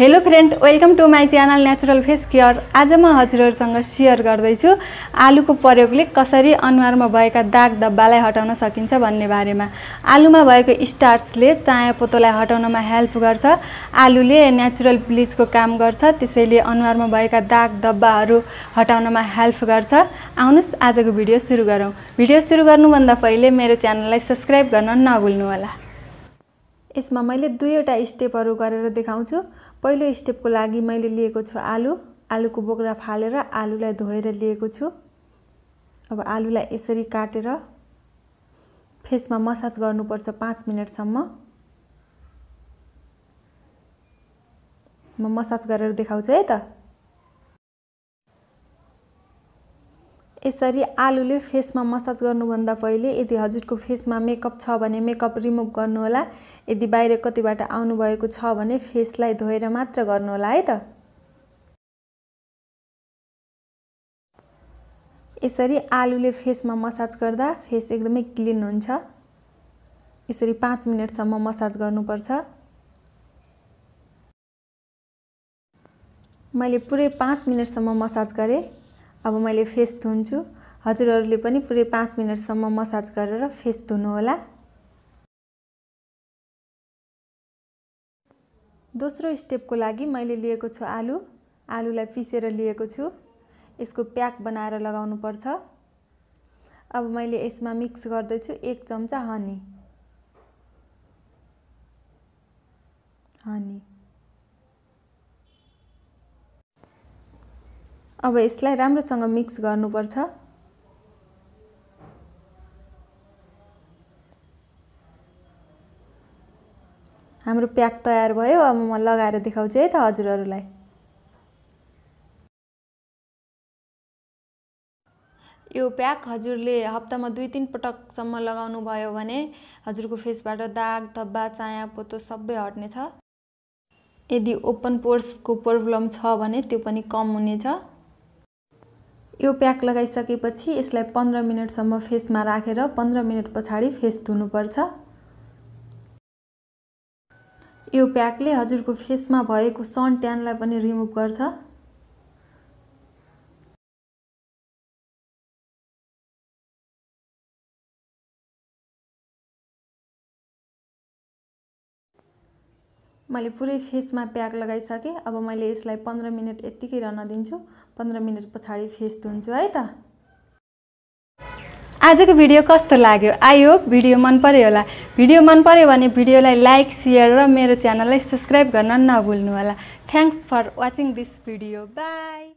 hello friend welcome to my channel natural face care आज म हजुरहरूसँग share गर्दैछु आलुको प्रयोगले कसरी अनुहारमा भएका दाग धब्बालाई हटाउन सकिन्छ भन्ने बारेमा आलुमा भएको स्टार्चले चाया पोतोलाई हटाउनमा हेल्प गर्छ आलुले नेचुरल ब्लिचको काम गर्छ त्यसैले अनुहारमा भएका दाग धब्बाहरू हटाउनमा हेल्प गर्छ आउनुहोस् आजको भिडियो सुरु गरौँ भिडियो सुरु गर्नुभन्दा पहिले मेरो च्यानललाई सब्सक्राइब गर्न नभुल्नुहोला यसमा मैले दुईवटा स्टेपहरू गरेर देखाउँछु पहिलो स्टेपको लागि मैले लिएको छु आलु आलुको बोक्रा फालेर आलुलाई धोएर लिएको छु अब आलुलाई यसरी काटेर फेसमा मसाज गर्नुपर्छ पाँच मिनटसम्म म मसाज गरेर देखाउँछु है त यसरी आलुले फेसमा मसाज गर्नुभन्दा पहिले यदि हजुरको फेसमा मेकअप छ भने मेकअप रिमुभ गर्नुहोला यदि बाहिर कतिबाट आउनुभएको छ भने फेसलाई धोएर मात्र गर्नुहोला है त यसरी आलुले फेसमा मसाज गर्दा फेस एकदमै क्लिन हुन्छ यसरी पाँच मिनटसम्म मसाज गर्नुपर्छ मैले पुरै पाँच मिनटसम्म मसाज गरेँ अब मैले फेस धुन्छु हजुरहरूले पनि पुरै पाँच मिनटसम्म मसाज गरेर फेस धुनुहोला दोस्रो स्टेपको लागि मैले लिएको छु आलु आलुलाई पिसेर लिएको छु यसको प्याक बनाएर लगाउनुपर्छ अब मैले यसमा मिक्स गर्दैछु एक चम्चा हनी हनी अब यसलाई राम्रोसँग मिक्स गर्नुपर्छ हाम्रो प्याक तयार भयो अब म लगाएर देखाउँछु है त हजुरहरूलाई यो प्याक हजुरले हप्तामा दुई तिन पटकसम्म लगाउनु भयो भने हजुरको फेसबाट दाग धब्बा चाया पोतो सबै हट्नेछ यदि ओपन पोर्सको प्रब्लम छ भने त्यो पनि कम हुनेछ यो प्याक लगाइसकेपछि यसलाई पन्ध्र मिनटसम्म फेसमा राखेर पन्ध्र मिनट पछाडि फेस धुनुपर्छ यो प्याकले हजुरको फेसमा भएको सन ट्यानलाई पनि रिमुभ गर्छ मैले पुरै फेसमा प्याक लगाइसकेँ अब मैले यसलाई पन्ध्र मिनट यत्तिकै रहन दिन्छु पन्ध्र मिनट पछाडि फेस धुन्छु है त आजको भिडियो कस्तो लाग्यो होप भिडियो मन पऱ्यो होला भिडियो मन पऱ्यो भने भिडियोलाई लाइक सेयर र मेरो च्यानललाई सब्सक्राइब गर्न नभुल्नु होला thanks for watching this video by